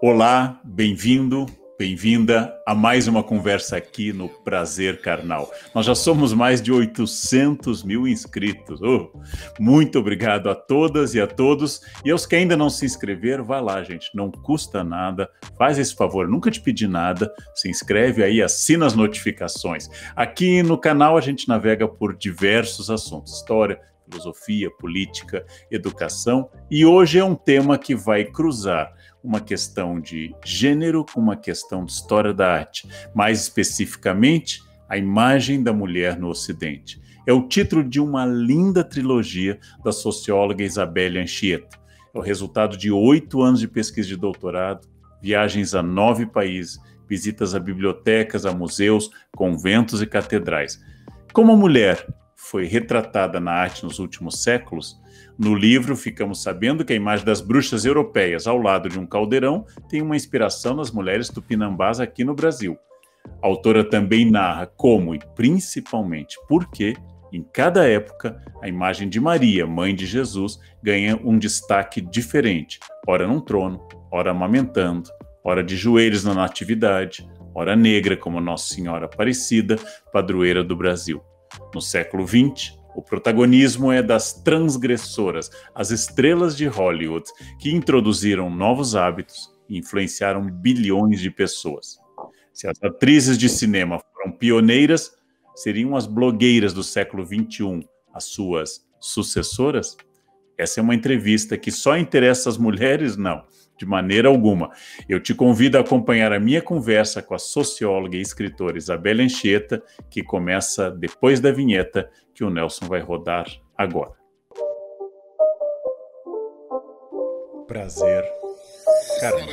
Olá, bem-vindo, bem-vinda a mais uma conversa aqui no Prazer Carnal. Nós já somos mais de 800 mil inscritos. Oh, muito obrigado a todas e a todos. E aos que ainda não se inscreveram, vá lá, gente. Não custa nada. Faz esse favor, nunca te pedi nada. Se inscreve aí, assina as notificações. Aqui no canal a gente navega por diversos assuntos: história, filosofia, política, educação. E hoje é um tema que vai cruzar uma questão de gênero com uma questão de história da arte, mais especificamente a imagem da mulher no Ocidente. É o título de uma linda trilogia da socióloga Isabelle Anchieta. É o resultado de oito anos de pesquisa de doutorado, viagens a nove países, visitas a bibliotecas, a museus, conventos e catedrais. Como a mulher foi retratada na arte nos últimos séculos, no livro, ficamos sabendo que a imagem das bruxas europeias ao lado de um caldeirão tem uma inspiração nas mulheres tupinambás aqui no Brasil. A autora também narra como e principalmente por que, em cada época, a imagem de Maria, mãe de Jesus, ganha um destaque diferente, ora num trono, ora amamentando, ora de joelhos na natividade, ora negra como Nossa Senhora Aparecida, padroeira do Brasil. No século XX, o protagonismo é das transgressoras, as estrelas de Hollywood, que introduziram novos hábitos e influenciaram bilhões de pessoas. Se as atrizes de cinema foram pioneiras, seriam as blogueiras do século XXI as suas sucessoras? Essa é uma entrevista que só interessa as mulheres? Não, de maneira alguma. Eu te convido a acompanhar a minha conversa com a socióloga e escritora Isabela Encheta, que começa depois da vinheta que o Nelson vai rodar agora. Prazer. Carnal.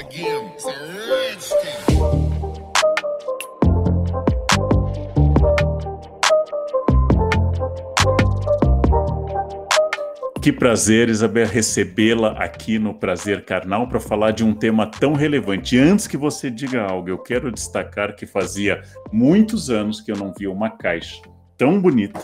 Que prazer, Isabel, recebê-la aqui no Prazer Carnal para falar de um tema tão relevante. Antes que você diga algo, eu quero destacar que fazia muitos anos que eu não via uma caixa tão bonita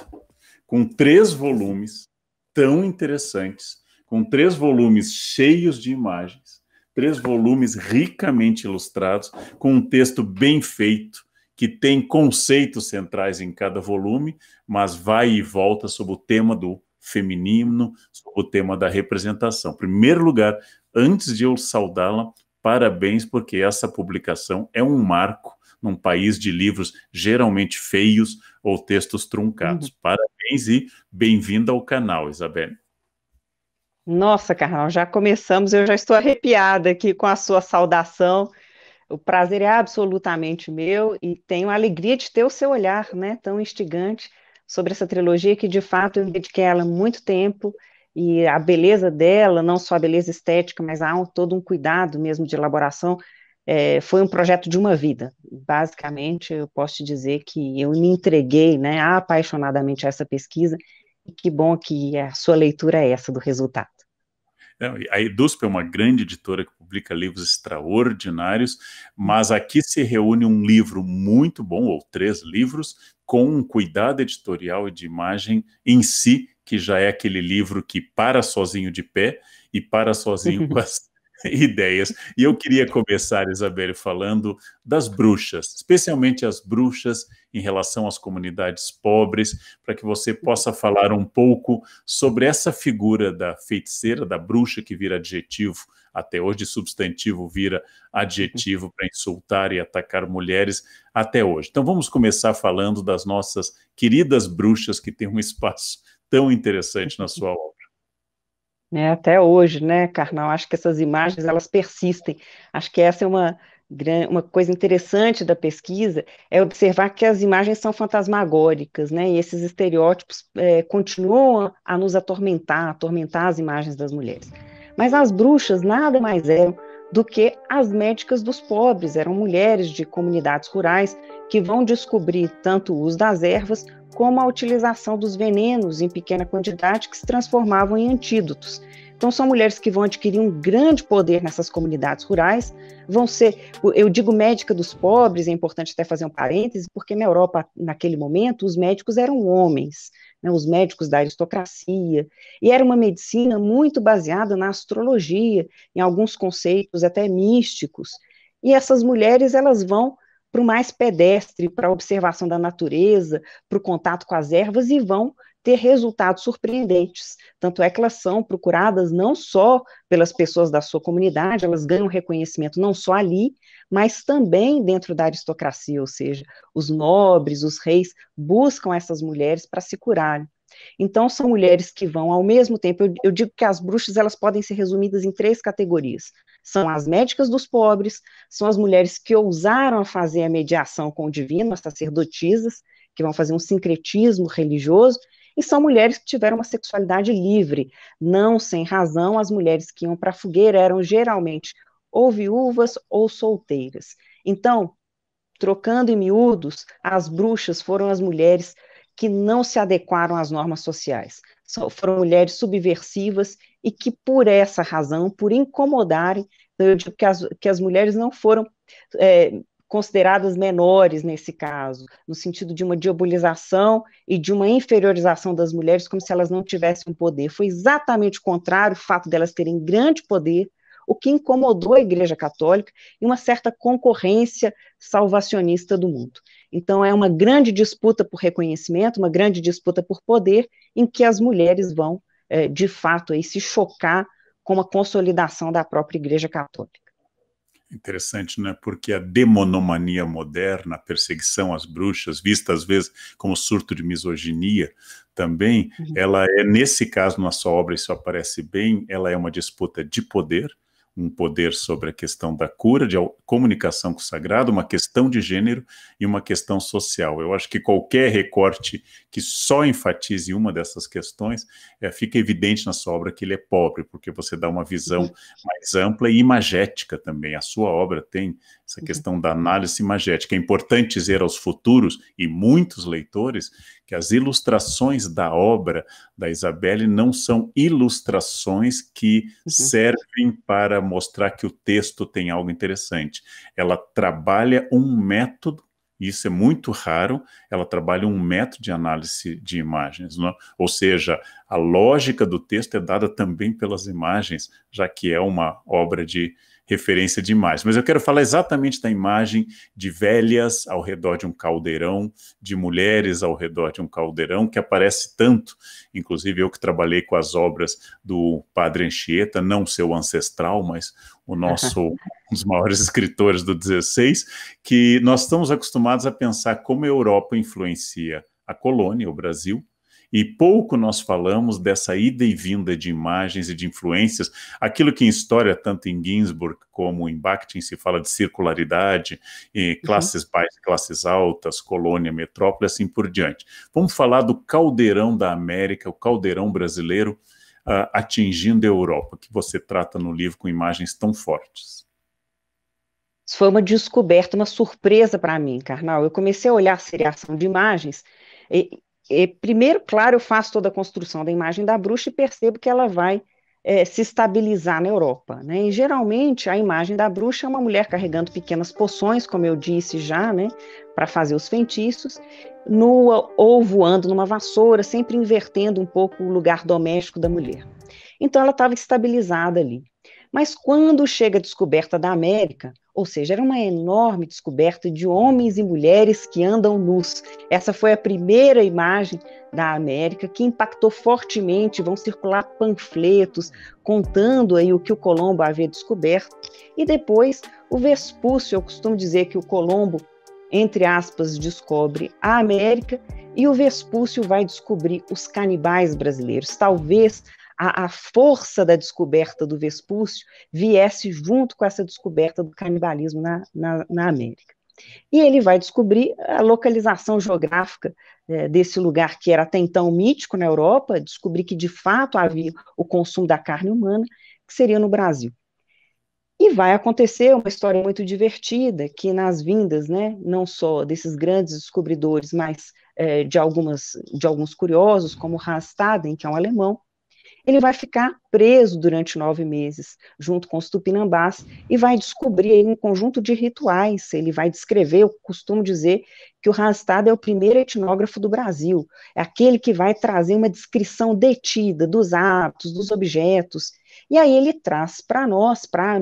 com três volumes tão interessantes, com três volumes cheios de imagens, três volumes ricamente ilustrados, com um texto bem feito, que tem conceitos centrais em cada volume, mas vai e volta sobre o tema do feminino, sobre o tema da representação. Em primeiro lugar, antes de eu saudá-la, parabéns, porque essa publicação é um marco num país de livros geralmente feios, ou textos truncados. Uhum. Parabéns e bem-vinda ao canal, Isabelle. Nossa, Carnal, já começamos, eu já estou arrepiada aqui com a sua saudação. O prazer é absolutamente meu e tenho a alegria de ter o seu olhar, né, tão instigante sobre essa trilogia que de fato eu dediquei a ela muito tempo e a beleza dela, não só a beleza estética, mas há um, todo um cuidado mesmo de elaboração, é, foi um projeto de uma vida basicamente, eu posso te dizer que eu me entreguei né, apaixonadamente a essa pesquisa, e que bom que a sua leitura é essa do resultado. A EDUSP é uma grande editora que publica livros extraordinários, mas aqui se reúne um livro muito bom, ou três livros, com um cuidado editorial e de imagem em si, que já é aquele livro que para sozinho de pé e para sozinho com as ideias. E eu queria começar, Isabelle, falando das bruxas, especialmente as bruxas em relação às comunidades pobres, para que você possa falar um pouco sobre essa figura da feiticeira, da bruxa, que vira adjetivo, até hoje substantivo vira adjetivo para insultar e atacar mulheres até hoje. Então vamos começar falando das nossas queridas bruxas que têm um espaço tão interessante na sua obra né, até hoje, né, Carnal? Acho que essas imagens elas persistem. Acho que essa é uma, uma coisa interessante da pesquisa, é observar que as imagens são fantasmagóricas, né, e esses estereótipos é, continuam a nos atormentar, atormentar as imagens das mulheres. Mas as bruxas nada mais eram é do que as médicas dos pobres, eram mulheres de comunidades rurais que vão descobrir tanto o uso das ervas como a utilização dos venenos em pequena quantidade que se transformavam em antídotos. Então, são mulheres que vão adquirir um grande poder nessas comunidades rurais, vão ser, eu digo médica dos pobres, é importante até fazer um parêntese, porque na Europa, naquele momento, os médicos eram homens, né, os médicos da aristocracia, e era uma medicina muito baseada na astrologia, em alguns conceitos até místicos. E essas mulheres, elas vão para o mais pedestre, para a observação da natureza, para o contato com as ervas e vão ter resultados surpreendentes. Tanto é que elas são procuradas não só pelas pessoas da sua comunidade, elas ganham reconhecimento não só ali, mas também dentro da aristocracia, ou seja, os nobres, os reis buscam essas mulheres para se curarem. Então, são mulheres que vão ao mesmo tempo. Eu, eu, digo que as bruxas elas podem ser resumidas em três categorias: são as médicas dos pobres, são as mulheres que ousaram fazer a mediação com o divino, as sacerdotisas, que vão fazer um sincretismo religioso, e são mulheres que tiveram uma sexualidade livre. Não sem razão, as mulheres que iam para a fogueira eram geralmente ou viúvas ou solteiras. Então, trocando em miúdos, as bruxas foram as mulheres que não se adequaram às normas sociais. Foram mulheres subversivas e que, por essa razão, por incomodarem, então, eu digo que as, que as mulheres não foram é, consideradas menores nesse caso, no sentido de uma diabolização e de uma inferiorização das mulheres, como se elas não tivessem poder. Foi exatamente o contrário, o fato delas terem grande poder, o que incomodou a Igreja Católica e uma certa concorrência salvacionista do mundo. Então, é uma grande disputa por reconhecimento, uma grande disputa por poder, em que as mulheres vão, é, de fato, aí, se chocar com a consolidação da própria Igreja Católica. Interessante, né? Porque a demonomania moderna, a perseguição às bruxas, vista às vezes como surto de misoginia, também, uhum. ela é, nesse caso, na é sua obra, isso aparece bem, ela é uma disputa de poder, um poder sobre a questão da cura, de comunicação com o sagrado, uma questão de gênero e uma questão social. Eu acho que qualquer recorte que só enfatize uma dessas questões é, fica evidente na sua obra que ele é pobre, porque você dá uma visão mais ampla e imagética também. A sua obra tem essa uhum. questão da análise imagética. É importante dizer aos futuros e muitos leitores que as ilustrações da obra da Isabelle não são ilustrações que uhum. servem para mostrar que o texto tem algo interessante. Ela trabalha um método isso é muito raro, ela trabalha um método de análise de imagens, não? Né? ou seja, a lógica do texto é dada também pelas imagens, já que é uma obra de referência de Mas eu quero falar exatamente da imagem de velhas ao redor de um caldeirão, de mulheres ao redor de um caldeirão, que aparece tanto, inclusive eu que trabalhei com as obras do Padre Anchieta, não seu ancestral, mas o nosso um dos maiores escritores do 16, que nós estamos acostumados a pensar como a Europa influencia a colônia, o Brasil, e pouco nós falamos dessa ida e vinda de imagens e de influências, aquilo que em história, tanto em Ginsburg como em Bakhtin, se fala de circularidade, e uhum. classes uhum. baixas, classes altas, colônia, metrópole, assim por diante. Vamos falar do caldeirão da América, o caldeirão brasileiro uh, atingindo a Europa, que você trata no livro com imagens tão fortes. Isso foi uma descoberta, uma surpresa para mim, Carnal. Eu comecei a olhar a seriação de imagens e, é, primeiro, claro, eu faço toda a construção da imagem da bruxa e percebo que ela vai é, se estabilizar na Europa. Né? E geralmente a imagem da bruxa é uma mulher carregando pequenas poções, como eu disse já, né, para fazer os feitiços, nua ou voando numa vassoura, sempre invertendo um pouco o lugar doméstico da mulher. Então ela estava estabilizada ali. Mas quando chega a descoberta da América, ou seja, era uma enorme descoberta de homens e mulheres que andam nus. Essa foi a primeira imagem da América que impactou fortemente. Vão circular panfletos contando aí o que o Colombo havia descoberto. E depois o Vespúcio, eu costumo dizer que o Colombo, entre aspas, descobre a América e o Vespúcio vai descobrir os canibais brasileiros. Talvez a, a força da descoberta do Vespúcio viesse junto com essa descoberta do canibalismo na, na, na América. E ele vai descobrir a localização geográfica é, desse lugar que era até então mítico na Europa, descobrir que de fato havia o consumo da carne humana, que seria no Brasil. E vai acontecer uma história muito divertida, que nas vindas, né, não só desses grandes descobridores, mas é, de, algumas, de alguns curiosos, como Rastaden, que é um alemão, ele vai ficar preso durante nove meses, junto com os tupinambás, e vai descobrir um conjunto de rituais. Ele vai descrever, eu costumo dizer que o Rastad é o primeiro etnógrafo do Brasil, é aquele que vai trazer uma descrição detida dos hábitos, dos objetos, e aí ele traz para nós, para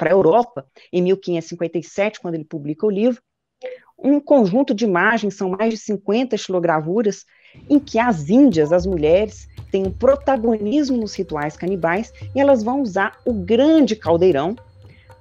a Europa, em 1557, quando ele publica o livro, um conjunto de imagens, são mais de 50 xilogravuras, em que as índias, as mulheres, têm um protagonismo nos rituais canibais e elas vão usar o grande caldeirão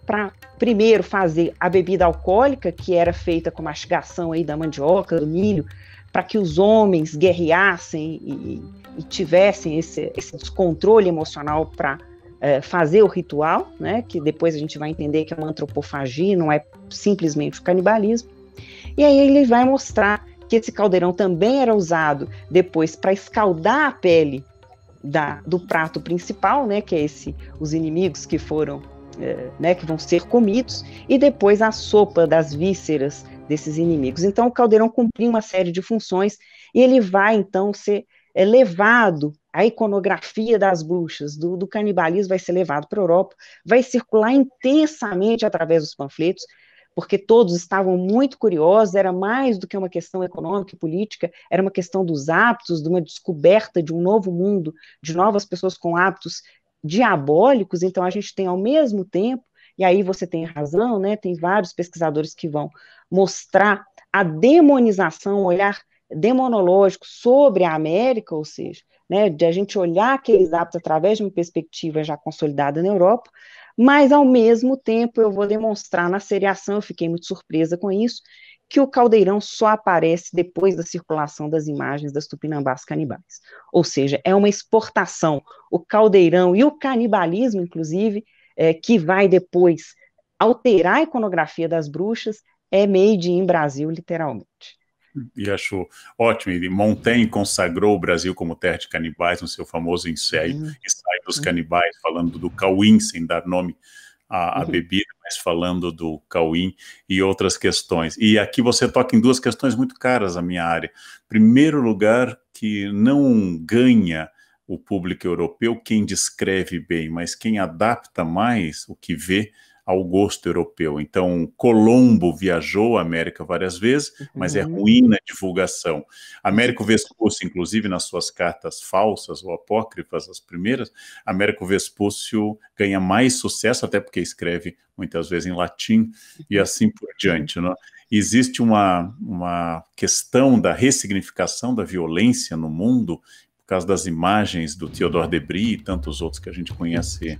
para primeiro fazer a bebida alcoólica, que era feita com mastigação aí da mandioca, do milho, para que os homens guerreassem e, e tivessem esse, esse, descontrole emocional para é, fazer o ritual, né, que depois a gente vai entender que é uma antropofagia, não é simplesmente o canibalismo. E aí ele vai mostrar que esse caldeirão também era usado depois para escaldar a pele da, do prato principal, né, que é esse os inimigos que foram, é, né, que vão ser comidos, e depois a sopa das vísceras desses inimigos. Então o caldeirão cumpria uma série de funções e ele vai então ser é, levado a iconografia das bruxas, do, do canibalismo vai ser levado para a Europa, vai circular intensamente através dos panfletos, porque todos estavam muito curiosos, era mais do que uma questão econômica e política, era uma questão dos hábitos, de uma descoberta de um novo mundo, de novas pessoas com hábitos diabólicos, então a gente tem ao mesmo tempo, e aí você tem razão, né? Tem vários pesquisadores que vão mostrar a demonização, o olhar demonológico sobre a América, ou seja, né, de a gente olhar aqueles hábitos através de uma perspectiva já consolidada na Europa, mas ao mesmo tempo eu vou demonstrar na seriação, eu fiquei muito surpresa com isso, que o caldeirão só aparece depois da circulação das imagens das tupinambás canibais. Ou seja, é uma exportação. O caldeirão e o canibalismo, inclusive, é, que vai depois alterar a iconografia das bruxas, é made in Brasil, literalmente e acho ótimo. E Montaigne consagrou o Brasil como terra de canibais no seu famoso ensaio, uhum. ensaio dos uhum. canibais, falando do Cauim, sem dar nome à, à uhum. bebida, mas falando do Cauim e outras questões. E aqui você toca em duas questões muito caras à minha área. Primeiro lugar, que não ganha o público europeu quem descreve bem, mas quem adapta mais o que vê ao gosto europeu. Então, Colombo viajou à América várias vezes, mas é uhum. é ruim na divulgação. Américo Vespúcio, inclusive nas suas cartas falsas ou apócrifas, as primeiras, Américo Vespúcio ganha mais sucesso, até porque escreve muitas vezes em latim e uhum. assim por diante. Né? Existe uma, uma questão da ressignificação da violência no mundo causa das imagens do Theodore Debris e tantos outros que a gente conhece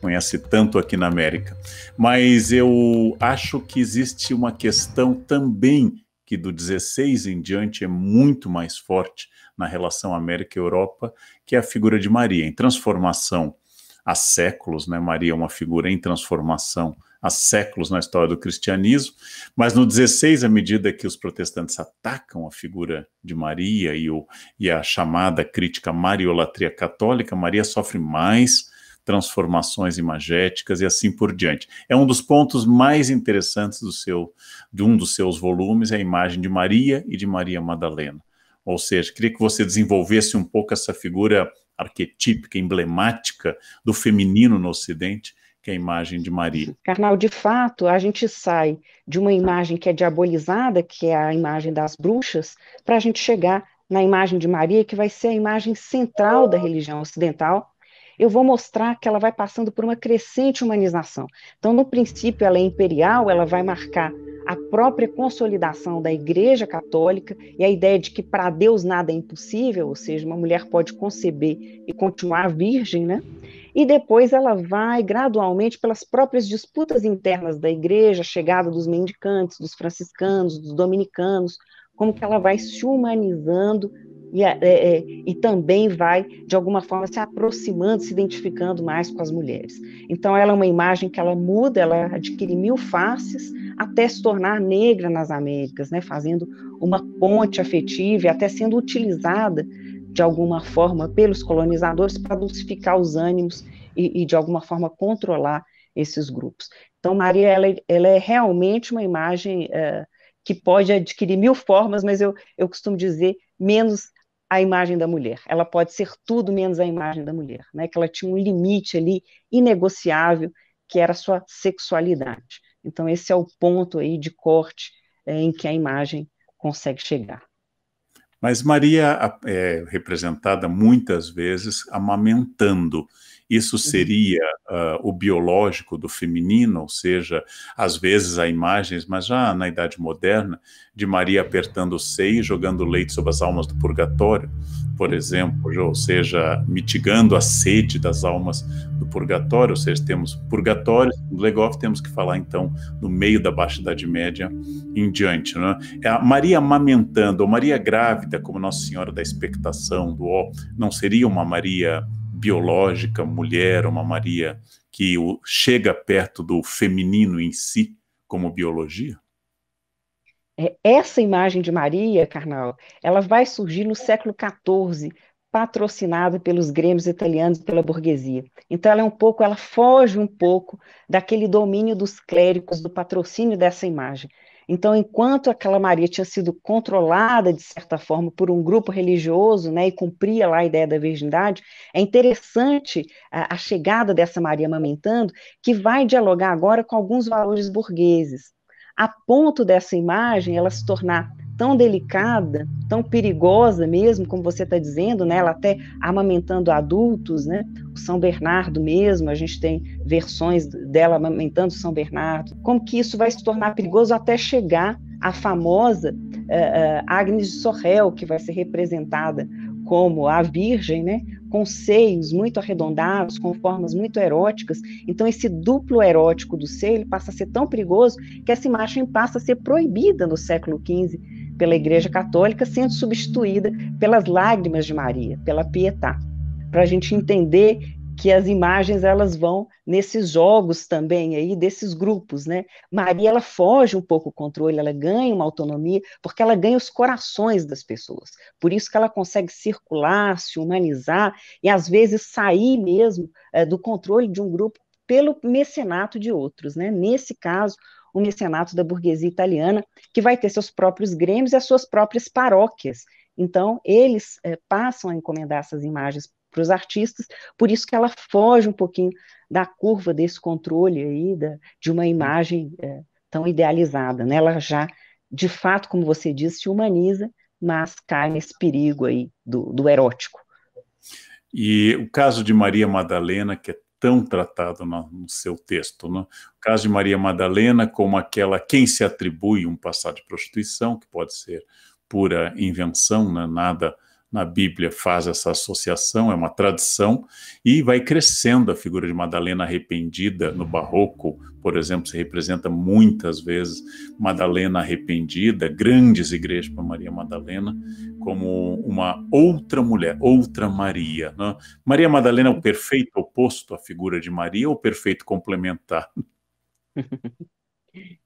conhece tanto aqui na América. Mas eu acho que existe uma questão também que do 16 em diante é muito mais forte na relação América-Europa, que é a figura de Maria em transformação há séculos, né? Maria é uma figura em transformação há séculos na história do cristianismo, mas no 16, à medida que os protestantes atacam a figura de Maria e, o, e a chamada crítica mariolatria católica, Maria sofre mais transformações imagéticas e assim por diante. É um dos pontos mais interessantes do seu, de um dos seus volumes, é a imagem de Maria e de Maria Madalena. Ou seja, queria que você desenvolvesse um pouco essa figura arquetípica, emblemática do feminino no Ocidente que é a imagem de Maria. Carnal, de fato, a gente sai de uma imagem que é diabolizada, que é a imagem das bruxas, para a gente chegar na imagem de Maria, que vai ser a imagem central da religião ocidental. Eu vou mostrar que ela vai passando por uma crescente humanização. Então, no princípio, ela é imperial, ela vai marcar a própria consolidação da Igreja Católica e a ideia de que para Deus nada é impossível, ou seja, uma mulher pode conceber e continuar virgem, né? e depois ela vai gradualmente pelas próprias disputas internas da igreja, chegada dos mendicantes, dos franciscanos, dos dominicanos, como que ela vai se humanizando e, é, é, e também vai, de alguma forma, se aproximando, se identificando mais com as mulheres. Então, ela é uma imagem que ela muda, ela adquire mil faces até se tornar negra nas Américas, né, fazendo uma ponte afetiva e até sendo utilizada de alguma forma, pelos colonizadores para dulcificar os ânimos e, e, de alguma forma, controlar esses grupos. Então, Maria, ela, ela é realmente uma imagem eh, que pode adquirir mil formas, mas eu, eu costumo dizer menos a imagem da mulher. Ela pode ser tudo menos a imagem da mulher, né? Que ela tinha um limite ali inegociável, que era a sua sexualidade. Então esse é o ponto aí de corte é, em que a imagem consegue chegar. Mas Maria é representada muitas vezes amamentando. Isso uhum. seria uh, o biológico do feminino, ou seja, às vezes há imagens, mas já na Idade Moderna, de Maria apertando o seio, jogando leite sobre as almas do purgatório, por uhum. exemplo, ou seja, mitigando a sede das almas do purgatório, ou seja, temos purgatório, no Legoff temos que falar então no meio da Baixa Idade Média em diante. Né? É a Maria amamentando, ou Maria grávida, como Nossa Senhora da Expectação, do Ó, não seria uma Maria biológica, mulher, uma Maria que chega perto do feminino em si como biologia? É, essa imagem de Maria, Carnal, ela vai surgir no século XIV, patrocinada pelos grêmios italianos e pela burguesia. Então ela é um pouco, ela foge um pouco daquele domínio dos clérigos, do patrocínio dessa imagem. Então, enquanto aquela Maria tinha sido controlada, de certa forma, por um grupo religioso, né, e cumpria lá a ideia da virgindade, é interessante a, a chegada dessa Maria amamentando, que vai dialogar agora com alguns valores burgueses a ponto dessa imagem ela se tornar tão delicada, tão perigosa mesmo, como você está dizendo, né? Ela até amamentando adultos, né? O São Bernardo mesmo, a gente tem versões dela amamentando São Bernardo. Como que isso vai se tornar perigoso até chegar à famosa uh, uh, Agnes de Sorrel, que vai ser representada como a Virgem, né? com seios muito arredondados, com formas muito eróticas. Então, esse duplo erótico do seio passa a ser tão perigoso que essa imagem passa a ser proibida no século XV pela Igreja Católica, sendo substituída pelas lágrimas de Maria, pela Pietà, para a gente entender que as imagens elas vão nesses jogos também aí desses grupos, né? Maria ela foge um pouco o controle, ela ganha uma autonomia porque ela ganha os corações das pessoas. Por isso que ela consegue circular, se humanizar e às vezes sair mesmo é, do controle de um grupo pelo mecenato de outros, né? Nesse caso, o mecenato da burguesia italiana, que vai ter seus próprios grêmios e as suas próprias paróquias. Então, eles é, passam a encomendar essas imagens para os artistas, por isso que ela foge um pouquinho da curva desse controle aí, da, de uma imagem é, tão idealizada. Né? Ela já, de fato, como você disse, se humaniza, mas cai nesse perigo aí do, do erótico. E o caso de Maria Madalena, que é tão tratado no seu texto. Né? O caso de Maria Madalena, como aquela quem se atribui um passado de prostituição, que pode ser pura invenção, né? nada na Bíblia faz essa associação, é uma tradição, e vai crescendo a figura de Madalena arrependida no Barroco, por exemplo, se representa muitas vezes Madalena arrependida, grandes igrejas para Maria Madalena, como uma outra mulher, outra Maria. Né? Maria Madalena é o perfeito oposto à figura de Maria, ou o perfeito complementar?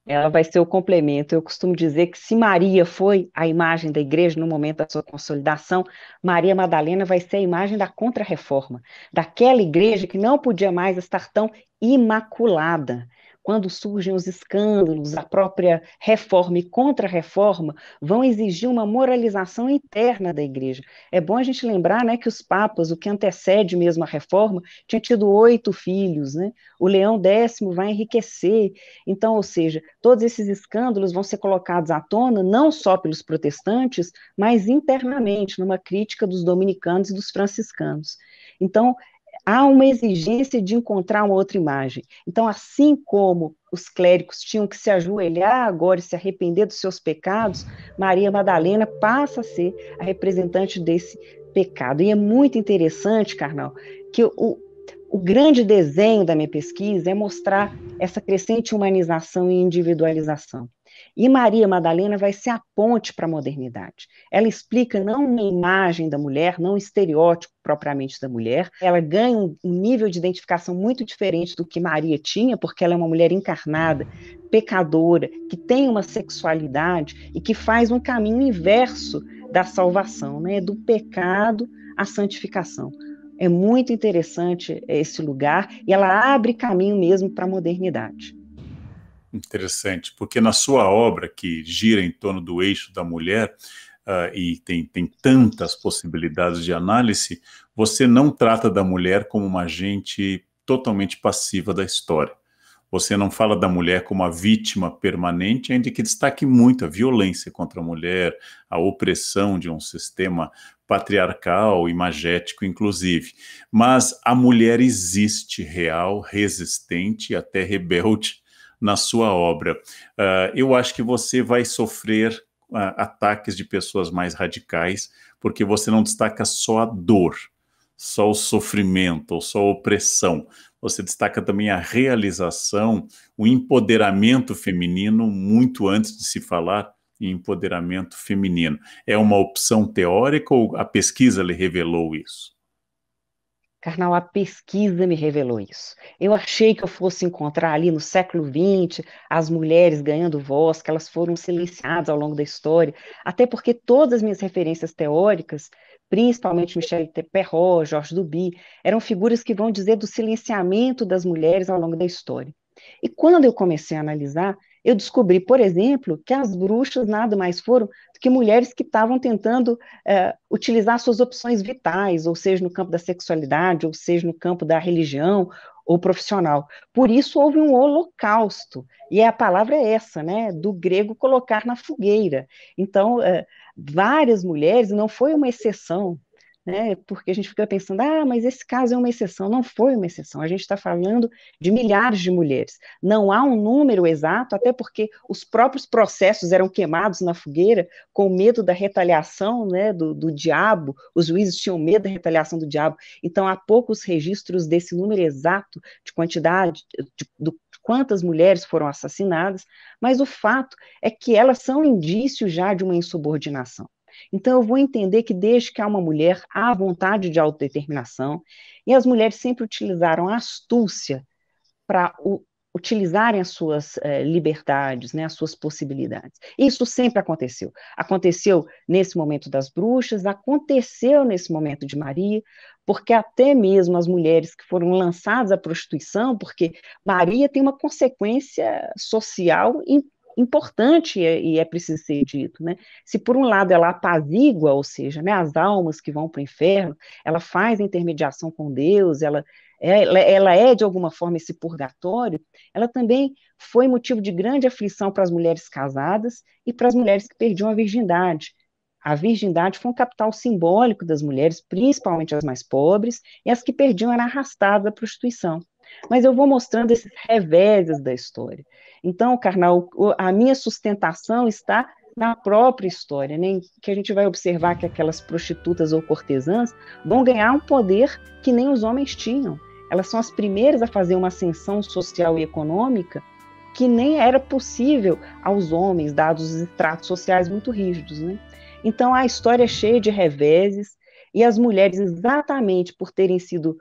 Ela vai ser o complemento. Eu costumo dizer que se Maria foi a imagem da igreja no momento da sua consolidação, Maria Madalena vai ser a imagem da contrarreforma, daquela igreja que não podia mais estar tão imaculada, quando surgem os escândalos, a própria reforma e contra-reforma, vão exigir uma moralização interna da igreja. É bom a gente lembrar né, que os papas, o que antecede mesmo a reforma, tinha tido oito filhos, né? o Leão X vai enriquecer. Então, ou seja, todos esses escândalos vão ser colocados à tona, não só pelos protestantes, mas internamente, numa crítica dos dominicanos e dos franciscanos. Então, há uma exigência de encontrar uma outra imagem. Então, assim como os clérigos tinham que se ajoelhar agora e se arrepender dos seus pecados, Maria Madalena passa a ser a representante desse pecado. E é muito interessante, Carnal, que o, o grande desenho da minha pesquisa é mostrar essa crescente humanização e individualização. E Maria Madalena vai ser a ponte para a modernidade. Ela explica não uma imagem da mulher, não um estereótipo propriamente da mulher. Ela ganha um nível de identificação muito diferente do que Maria tinha, porque ela é uma mulher encarnada, pecadora, que tem uma sexualidade e que faz um caminho inverso da salvação, né? Do pecado à santificação. É muito interessante esse lugar e ela abre caminho mesmo para a modernidade. Interessante, porque na sua obra, que gira em torno do eixo da mulher, uh, e tem, tem tantas possibilidades de análise, você não trata da mulher como uma agente totalmente passiva da história. Você não fala da mulher como a vítima permanente, ainda que destaque muito a violência contra a mulher, a opressão de um sistema patriarcal e magético, inclusive. Mas a mulher existe real, resistente e até rebelde na sua obra. Uh, eu acho que você vai sofrer uh, ataques de pessoas mais radicais, porque você não destaca só a dor, só o sofrimento, ou só a opressão. Você destaca também a realização, o empoderamento feminino, muito antes de se falar em empoderamento feminino. É uma opção teórica ou a pesquisa lhe revelou isso? Carnal, a pesquisa me revelou isso. Eu achei que eu fosse encontrar ali no século XX as mulheres ganhando voz, que elas foram silenciadas ao longo da história, até porque todas as minhas referências teóricas, principalmente Michel Perro, Jorge Duby, eram figuras que vão dizer do silenciamento das mulheres ao longo da história. E quando eu comecei a analisar, eu descobri, por exemplo, que as bruxas nada mais foram que mulheres que estavam tentando é, utilizar suas opções vitais, ou seja, no campo da sexualidade, ou seja, no campo da religião ou profissional. Por isso houve um holocausto, e a palavra é essa, né, do grego colocar na fogueira. Então, é, várias mulheres, não foi uma exceção, né? Porque a gente fica pensando, ah, mas esse caso é uma exceção. Não foi uma exceção. A gente está falando de milhares de mulheres. Não há um número exato, até porque os próprios processos eram queimados na fogueira com medo da retaliação, né? Do, do diabo. Os juízes tinham medo da retaliação do diabo. Então há poucos registros desse número exato de quantidade, de, quantas mulheres foram assassinadas, mas o fato é que elas são indícios já de uma insubordinação. Então, eu vou entender que desde que há uma mulher, há vontade de autodeterminação, e as mulheres sempre utilizaram a astúcia para utilizarem as suas eh, liberdades, né, as suas possibilidades. Isso sempre aconteceu. Aconteceu nesse momento das bruxas, aconteceu nesse momento de Maria, porque até mesmo as mulheres que foram lançadas à prostituição, porque Maria tem uma consequência social importante é, e é preciso ser dito, né? Se por um lado ela apazigua, ou seja, né, as almas que vão para o inferno, ela faz intermediação com Deus, é, ela, ela é de alguma forma esse purgatório, ela também foi motivo de grande aflição para as mulheres casadas e para as mulheres que perdiam a virgindade. A virgindade foi um capital simbólico das mulheres, principalmente as mais pobres, e as que perdiam eram arrastadas à prostituição. Mas eu vou mostrando esses reveses da história. Então, carnal, a minha sustentação está na própria história, né? que a gente vai observar que aquelas prostitutas ou cortesãs vão ganhar um poder que nem os homens tinham. Elas são as primeiras a fazer uma ascensão social e econômica que nem era possível aos homens, dados os tratos sociais muito rígidos. Né? Então, a história é cheia de reveses, e as mulheres, exatamente por terem sido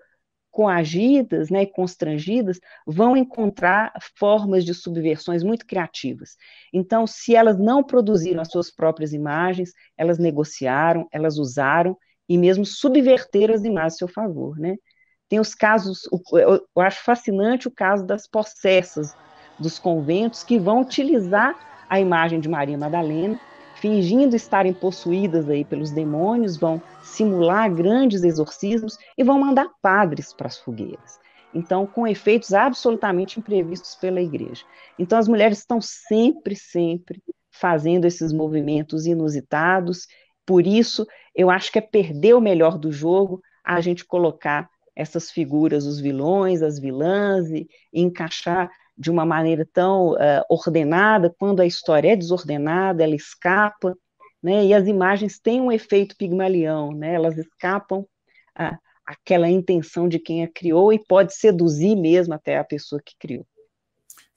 coagidas, né, constrangidas, vão encontrar formas de subversões muito criativas. Então, se elas não produziram as suas próprias imagens, elas negociaram, elas usaram e mesmo subverteram as imagens a seu favor, né? Tem os casos, eu acho fascinante o caso das possessas dos conventos que vão utilizar a imagem de Maria Madalena fingindo estarem possuídas aí pelos demônios, vão simular grandes exorcismos e vão mandar padres para as fogueiras. Então, com efeitos absolutamente imprevistos pela igreja. Então, as mulheres estão sempre, sempre fazendo esses movimentos inusitados. Por isso, eu acho que é perder o melhor do jogo a gente colocar essas figuras, os vilões, as vilãs, e, e encaixar de uma maneira tão uh, ordenada, quando a história é desordenada, ela escapa, né? e as imagens têm um efeito pigmalião, né? elas escapam a, aquela intenção de quem a criou e pode seduzir mesmo até a pessoa que criou.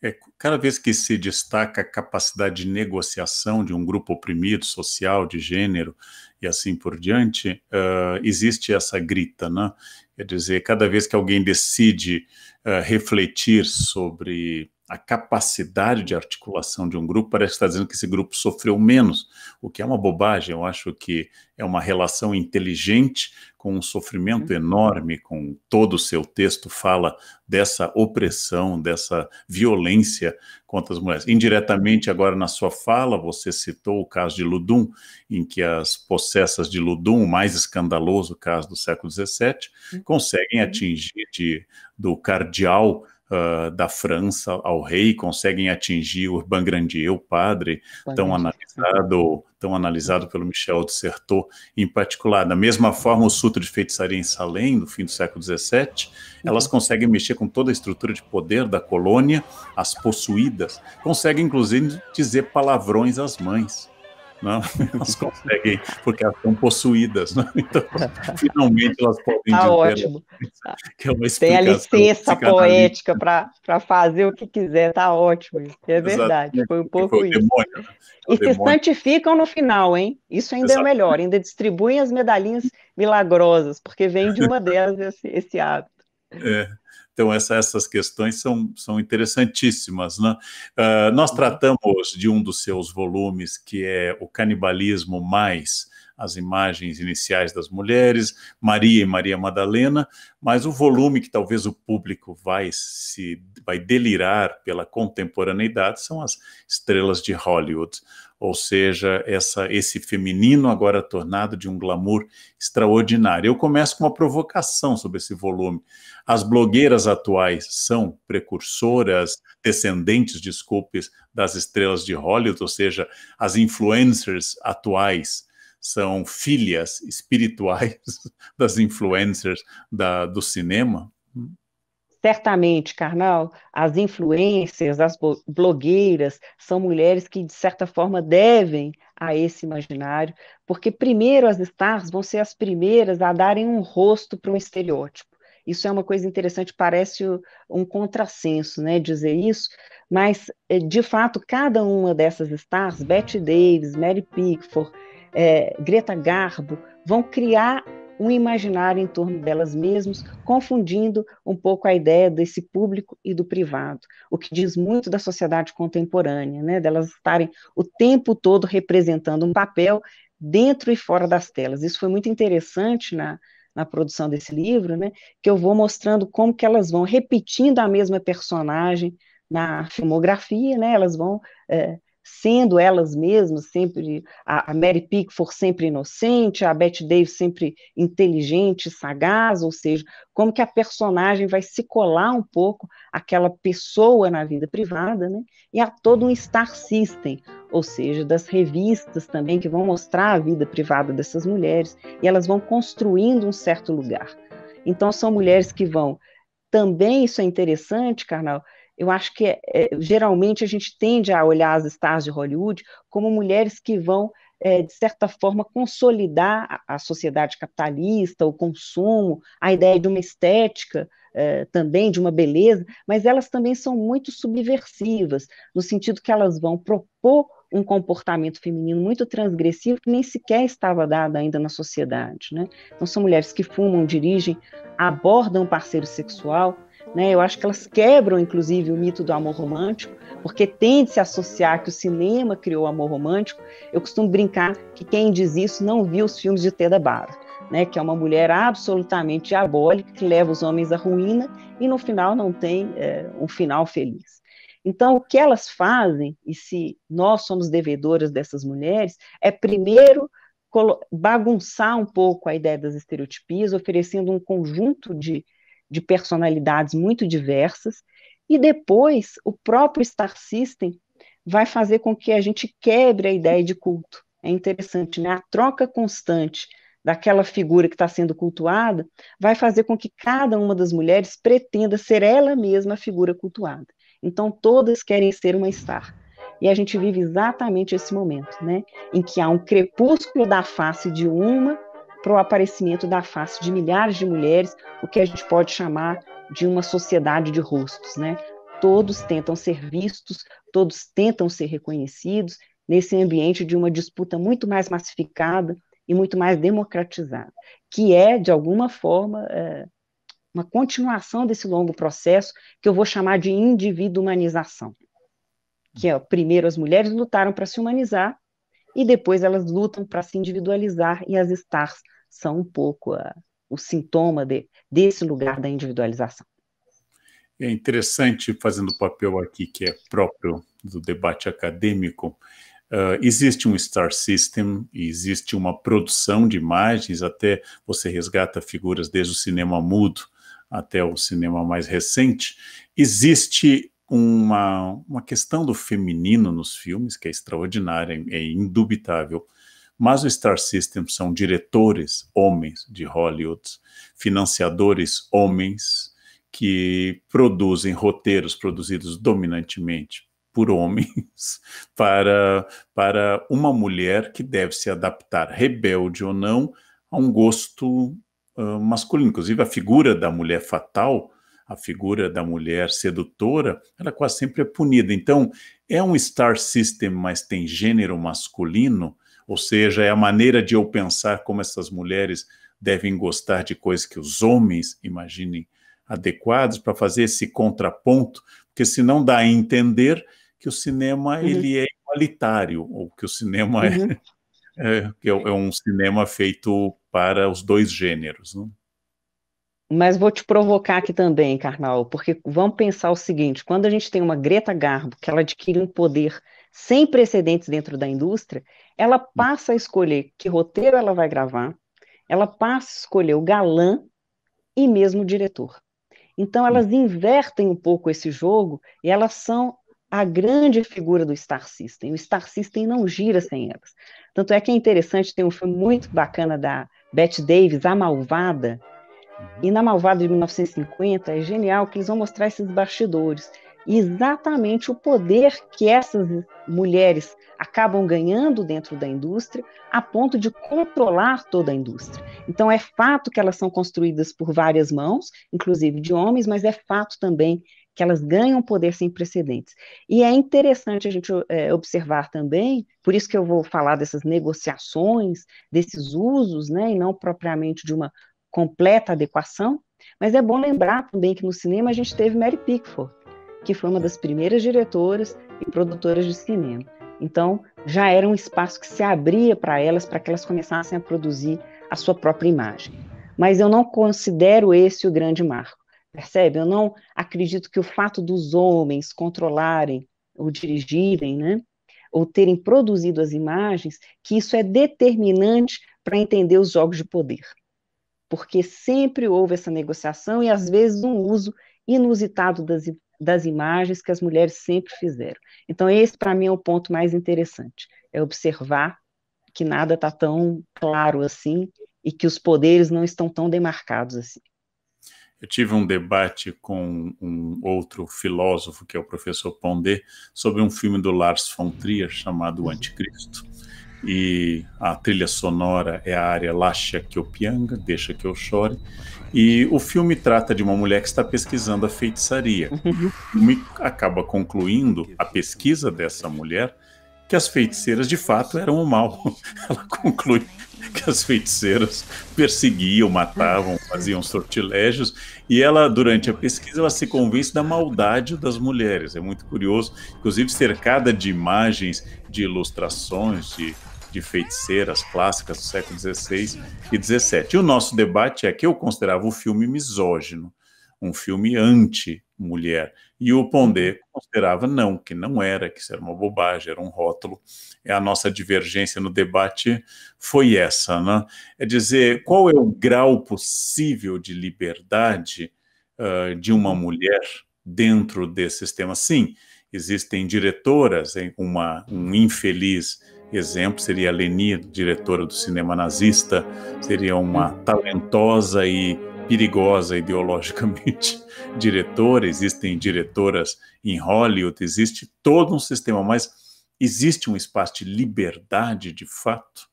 É, cada vez que se destaca a capacidade de negociação de um grupo oprimido, social, de gênero e assim por diante, uh, existe essa grita, né? Quer dizer, cada vez que alguém decide uh, refletir sobre a capacidade de articulação de um grupo, parece que está dizendo que esse grupo sofreu menos, o que é uma bobagem. Eu acho que é uma relação inteligente com um sofrimento uhum. enorme, com todo o seu texto fala dessa opressão, dessa violência contra as mulheres. Indiretamente, agora na sua fala, você citou o caso de Ludum, em que as possessas de Ludum, o mais escandaloso caso do século XVII, uhum. conseguem uhum. atingir de, do cardeal uh, da França ao rei, conseguem atingir urban Grandier, o padre, tão analisado, tão analisado pelo Michel de Certeau, em particular. Da mesma forma, o Sutra de Feitiçaria em Salem, no fim do século XVII, elas uhum. conseguem mexer com toda a estrutura de poder da colônia, as possuídas, conseguem, inclusive, dizer palavrões às mães. Não, elas conseguem, porque elas são possuídas, né? Então, finalmente elas podem tá dizer ótimo. que é uma Tem a licença poética para fazer o que quiser, tá ótimo. É verdade, Exatamente. foi um pouco foi isso. Demônio, né? E se santificam no final, hein? Isso ainda é melhor, ainda distribuem as medalhinhas milagrosas, porque vem de uma delas esse, esse hábito. É. Então, essa, essas questões são, são interessantíssimas. Né? Uh, nós uhum. tratamos de um dos seus volumes, que é O Canibalismo Mais as imagens iniciais das mulheres, Maria e Maria Madalena, mas o volume que talvez o público vai se vai delirar pela contemporaneidade são as estrelas de Hollywood ou seja, essa, esse feminino agora tornado de um glamour extraordinário. Eu começo com uma provocação sobre esse volume. As blogueiras atuais são precursoras, descendentes, desculpes, das estrelas de Hollywood, ou seja, as influencers atuais são filhas espirituais das influencers da, do cinema? Certamente, Carnal, as influências, as blogueiras, são mulheres que, de certa forma, devem a esse imaginário, porque primeiro as stars vão ser as primeiras a darem um rosto para um estereótipo. Isso é uma coisa interessante, parece um contrassenso, né, dizer isso, mas, eh, de fato, cada uma dessas stars, Betty Davis, Mary Pickford, é, Greta Garbo, vão criar um imaginário em torno delas mesmas, confundindo um pouco a ideia desse público e do privado, o que diz muito da sociedade contemporânea, né? delas estarem o tempo todo representando um papel dentro e fora das telas. Isso foi muito interessante na, na produção desse livro, né? que eu vou mostrando como que elas vão repetindo a mesma personagem na filmografia, né? elas vão é, sendo elas mesmas, sempre a, Mary Pickford sempre inocente, a Bette Davis sempre inteligente, sagaz, ou seja, como que a personagem vai se colar um pouco aquela pessoa na vida privada, né? E a todo um star system, ou seja, das revistas também que vão mostrar a vida privada dessas mulheres e elas vão construindo um certo lugar. Então são mulheres que vão também isso é interessante, Carnal, eu acho que é, geralmente a gente tende a olhar as stars de Hollywood como mulheres que vão, é, de certa forma, consolidar a, sociedade capitalista, o consumo, a ideia de uma estética é, também, de uma beleza, mas elas também são muito subversivas, no sentido que elas vão propor um comportamento feminino muito transgressivo que nem sequer estava dado ainda na sociedade. Né? Então, são mulheres que fumam, dirigem, abordam parceiro sexual, né? Eu acho que elas quebram, inclusive, o mito do amor romântico, porque tende se associar que o cinema criou o amor romântico. Eu costumo brincar que quem diz isso não viu os filmes de Teda Barra. Né, que é uma mulher absolutamente diabólica, que leva os homens à ruína e no final não tem é, um final feliz. Então, o que elas fazem, e se nós somos devedoras dessas mulheres, é primeiro bagunçar um pouco a ideia das estereotipias, oferecendo um conjunto de de personalidades muito diversas, e depois o próprio Star System vai fazer com que a gente quebre a ideia de culto. É interessante, né? A troca constante daquela figura que está sendo cultuada vai fazer com que cada uma das mulheres pretenda ser ela mesma a figura cultuada. Então, todas querem ser uma Star. E a gente vive exatamente esse momento, né? Em que há um crepúsculo da face de uma para o aparecimento da face de milhares de mulheres, o que a gente pode chamar de uma sociedade de rostos, né? Todos tentam ser vistos, todos tentam ser reconhecidos nesse ambiente de uma disputa muito mais massificada e muito mais democratizada, que é, de alguma forma, é, uma continuação desse longo processo que eu vou chamar de individualização, que é, primeiro as mulheres lutaram para se humanizar e depois elas lutam para se individualizar e as stars são um pouco a, o sintoma de, desse lugar da individualização. É interessante, fazendo o papel aqui que é próprio do debate acadêmico, Uh, existe um star system, existe uma produção de imagens, até você resgata figuras desde o cinema mudo até o cinema mais recente. Existe uma, uma questão do feminino nos filmes que é extraordinária, é, é indubitável, mas o Star System são diretores homens de Hollywood, financiadores homens, que produzem roteiros produzidos dominantemente por homens para, para uma mulher que deve se adaptar, rebelde ou não, a um gosto uh, masculino. Inclusive, a figura da mulher fatal, a figura da mulher sedutora, ela quase sempre é punida. Então, é um star system, mas tem gênero masculino ou seja, é a maneira de eu pensar como essas mulheres devem gostar de coisas que os homens imaginem adequados para fazer esse contraponto, porque senão dá a entender que o cinema uhum. ele é igualitário, ou que o cinema é, uhum. é, é, é, um cinema feito para os dois gêneros. Não? Né? Mas vou te provocar aqui também, Carnal, porque vamos pensar o seguinte: quando a gente tem uma Greta Garbo, que ela adquire um poder sem precedentes dentro da indústria, ela passa a escolher que roteiro ela vai gravar, ela passa a escolher o galã e mesmo o diretor. Então elas invertem um pouco esse jogo e elas são a grande figura do Star System. O Star System não gira sem elas. Tanto é que é interessante, tem um filme muito bacana da Bette Davis, A Malvada, e na Malvada de 1950 é genial que eles vão mostrar esses bastidores exatamente o poder que essas mulheres acabam ganhando dentro da indústria, a ponto de controlar toda a indústria. Então, é fato que elas são construídas por várias mãos, inclusive de homens, mas é fato também que elas ganham poder sem precedentes. E é interessante a gente é, observar também, por isso que eu vou falar dessas negociações, desses usos, né, e não propriamente de uma completa adequação, mas é bom lembrar também que no cinema a gente teve Mary Pickford, que foi uma das primeiras diretoras e produtoras de cinema. Então, já era um espaço que se abria para elas, para que elas começassem a produzir a sua própria imagem. Mas eu não considero esse o grande marco, percebe? Eu não acredito que o fato dos homens controlarem ou dirigirem, né, ou terem produzido as imagens, que isso é determinante para entender os jogos de poder. Porque sempre houve essa negociação e, às vezes, um uso inusitado das das imagens que as mulheres sempre fizeram. Então, esse, para mim, é o ponto mais interessante, é observar que nada está tão claro assim e que os poderes não estão tão demarcados assim. Eu tive um debate com um outro filósofo, que é o professor Pondé, sobre um filme do Lars von Trier chamado O Anticristo e a trilha sonora é a área Lacha que eu pianga, deixa que eu chore. E o filme trata de uma mulher que está pesquisando a feitiçaria. Uhum. E o filme acaba concluindo a pesquisa dessa mulher que as feiticeiras de fato eram o mal. Ela conclui que as feiticeiras perseguiam, matavam, faziam sortilégios, e ela, durante a pesquisa, ela se convence da maldade das mulheres. É muito curioso, inclusive cercada de imagens de ilustrações, de, de feiticeiras clássicas do século XVI e XVII. E o nosso debate é que eu considerava o filme misógino, um filme anti-mulher. E o Pondé considerava não, que não era, que isso era uma bobagem, era um rótulo. E é, a nossa divergência no debate foi essa, né? É dizer, qual é o grau possível de liberdade uh, de uma mulher dentro desses temas? Sim, Existem diretoras, uma, um infeliz exemplo seria a Leni, diretora do cinema nazista, seria uma hum. talentosa e perigosa ideologicamente diretora, existem diretoras em Hollywood, existe todo um sistema, mas existe um espaço de liberdade de fato?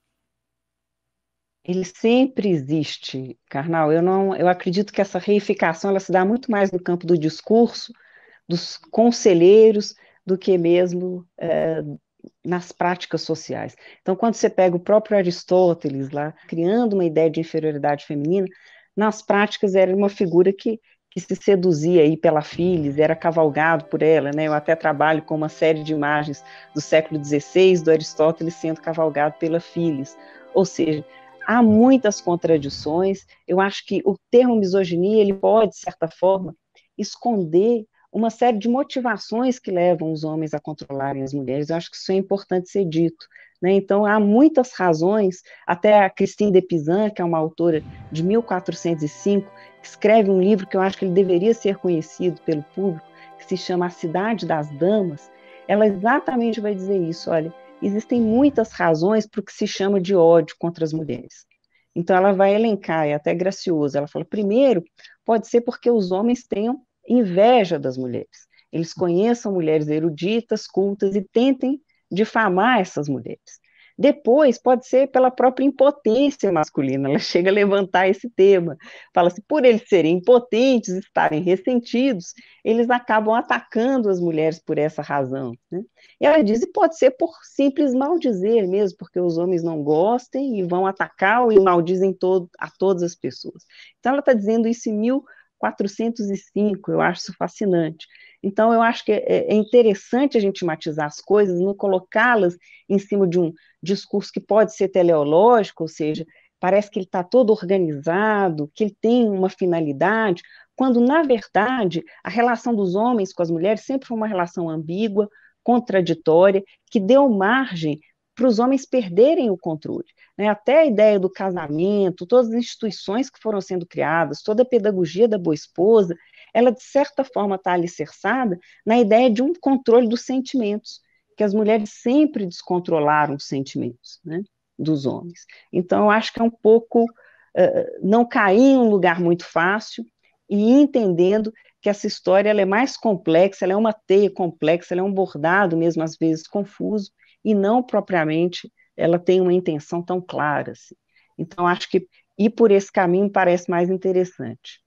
Ele sempre existe, Carnal. Eu não, eu acredito que essa reificação ela se dá muito mais no campo do discurso dos conselheiros do que mesmo é, nas práticas sociais. Então, quando você pega o próprio Aristóteles lá, criando uma ideia de inferioridade feminina, nas práticas era uma figura que, que se seduzia aí pela Filis, era cavalgado por ela, né? Eu até trabalho com uma série de imagens do século XVI do Aristóteles sendo cavalgado pela Filis. Ou seja, há muitas contradições. Eu acho que o termo misoginia ele pode, de certa forma, esconder uma série de motivações que levam os homens a controlarem as mulheres. Eu acho que isso é importante ser dito. Né? Então, há muitas razões, até a Christine de Pizan, que é uma autora de 1405, escreve um livro que eu acho que ele deveria ser conhecido pelo público, que se chama A Cidade das Damas. Ela exatamente vai dizer isso, olha, existem muitas razões para o que se chama de ódio contra as mulheres. Então, ela vai elencar, é até gracioso, ela fala, primeiro, pode ser porque os homens tenham inveja das mulheres. Eles hum. conheçam mulheres eruditas, cultas e tentem difamar essas mulheres. Depois, pode ser pela própria impotência masculina, ela chega a levantar esse tema. Fala assim, por eles serem impotentes, estarem ressentidos, eles acabam atacando as mulheres por essa razão. Né? E ela diz, e pode ser por simples maldizer mesmo, porque os homens não gostem e vão atacar e maldizem todo, a todas as pessoas. Então, ela está dizendo isso em mil 405, eu acho isso fascinante. Então, eu acho que é, é, é interessante a gente matizar as coisas, não colocá-las em cima de um discurso que pode ser teleológico, ou seja, parece que ele está todo organizado, que ele tem uma finalidade, quando, na verdade, a relação dos homens com as mulheres sempre foi uma relação ambígua, contraditória, que deu margem para os homens perderem o controle. Né? Até a ideia do casamento, todas as instituições que foram sendo criadas, toda a pedagogia da boa esposa, ela de certa forma está alicerçada na ideia de um controle dos sentimentos, que as mulheres sempre descontrolaram os sentimentos né, dos homens. Então, eu acho que é um pouco uh, não cair em um lugar muito fácil e entendendo que essa história ela é mais complexa, ela é uma teia complexa, ela é um bordado mesmo, às vezes confuso, e não propriamente ela tem uma intenção tão clara. Assim. Então, acho que ir por esse caminho parece mais interessante.